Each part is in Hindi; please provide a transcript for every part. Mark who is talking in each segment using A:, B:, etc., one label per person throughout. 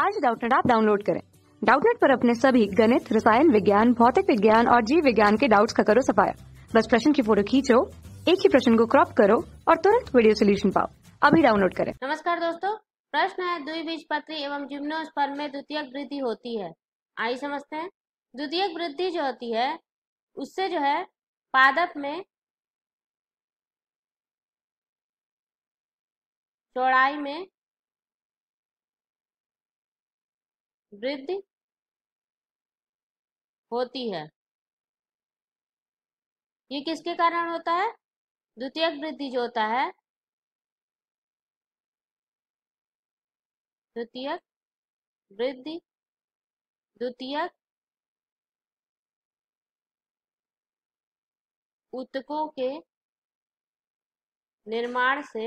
A: आज डाउटनेट आप डाउनलोड करें डाउटनेट पर अपने सभी गणित रसायन विज्ञान भौतिक विज्ञान और जीव विज्ञान के डाउट्स का करो सफाया बस प्रश्न की फोटो खींचो एक ही प्रश्न को क्रॉप करो और तुरंत वीडियो सोल्यूशन पाओ अभी डाउनलोड करें
B: नमस्कार दोस्तों प्रश्न है द्विबीजपत्री एवं जिम्नोस्पर्म में द्वितीय वृद्धि होती है आई समझते हैं द्वितीय वृद्धि जो होती है उससे जो है पादप में चौड़ाई में वृद्धि होती है ये किसके कारण होता है द्वितीय वृद्धि जो होता है द्वितीय वृद्धि द्वितीय उत्तकों के निर्माण से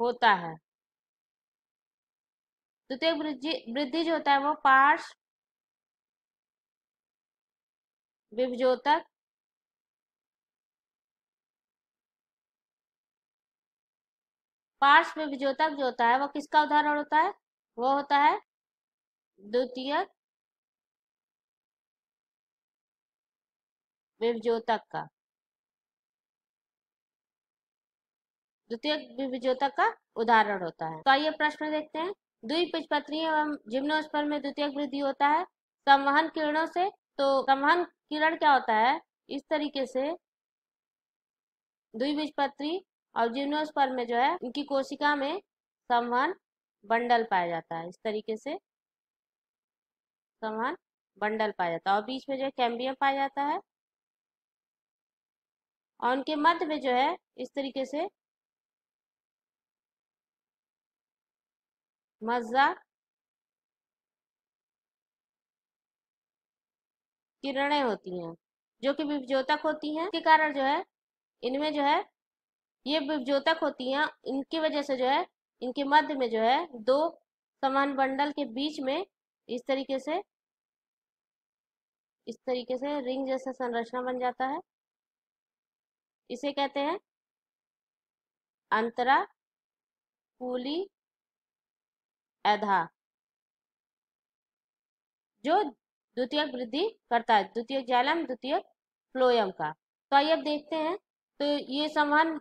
B: होता है तो द्वितीय वृद्धि जो होता है वो पार्श विभजोतक पार्श्व विभजोतक जो होता है वो किसका उदाहरण होता है वो होता है द्वितीय विभजोतक का द्वितीय विभजोतक का उदाहरण होता है तो आइए प्रश्न देखते हैं द्विपीजपत्री एवं जिम्नोस्पर्म में द्वितीय वृद्धि होता है संवहन किरणों से तो संवहन किरण क्या होता है इस तरीके से द्विबीजपत्री और जिम्नोस्पर्म में जो है इनकी कोशिका में संवहन बंडल पाया जाता है इस तरीके से संवहन बंडल पाया जाता है और बीच में जो है कैम्बियम पाया जाता है और उनके मध्य में जो है इस तरीके से मजा किरणें होती हैं जो कि विभज्योतक होती हैं के कारण जो है इनमें जो है ये विभज्योतक होती हैं इनकी वजह से जो है इनके मध्य में जो है दो समान बंडल के बीच में इस तरीके से इस तरीके से रिंग जैसा संरचना बन जाता है इसे कहते हैं अंतरा पुली अधा जो द्वितीय वृद्धि करता है द्वितीय जालम द्वितीय फ्लोयम का तो आइए अब देखते हैं तो ये समान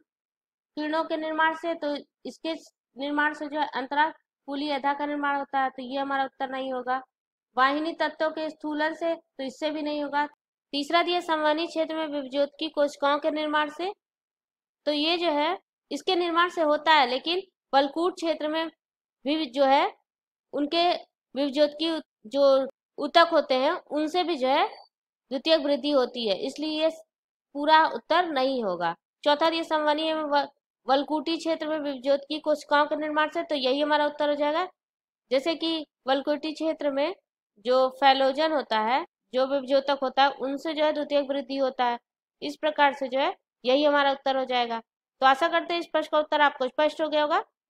B: किरणों के निर्माण से तो इसके निर्माण से जो है अंतरा पुली अधा का निर्माण होता है तो ये हमारा उत्तर नहीं होगा वाहिनी तत्वों के स्थूलन से तो इससे भी नहीं होगा तीसरा दिया संवहनी क्षेत्र में विभज्योत की कोशिकाओं के निर्माण से तो ये जो है इसके निर्माण से होता है लेकिन बलकूट क्षेत्र में विविध जो है उनके विवज्योत की जो उतक होते हैं उनसे भी जो है द्वितीय वृद्धि होती है इसलिए ये पूरा उत्तर नहीं होगा चौथा ये संवनीय वलकुटी क्षेत्र में विवज्योत की कोशिकाओं के निर्माण से तो यही हमारा उत्तर हो जाएगा जैसे कि वलकुटी क्षेत्र में जो फैलोजन होता है जो विवज्योतक होता है उनसे जो है द्वितीय वृद्धि होता है इस प्रकार से जो है यही हमारा उत्तर हो जाएगा तो आशा करते हैं इस प्रश्न का उत्तर आपको स्पष्ट हो गया होगा